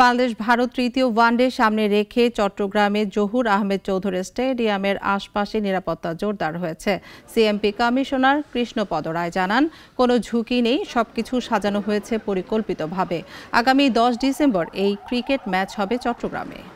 বাংলাদেশ ভারত তৃতীয় ওয়ানডে সামনে রেখে চট্টগ্রামে জহুর আহমেদ চৌধুরী স্টেডিয়ামের আশপাশে নিরাপত্তা জোরদার হয়েছে সিএমপি কমিশনার কৃষ্ণপদ রায় জানান কোনো ঝুঁকি নেই সবকিছু সাজানো হয়েছে পরিকল্পিতভাবে আগামী দশ ডিসেম্বর এই ক্রিকেট ম্যাচ হবে চট্টগ্রামে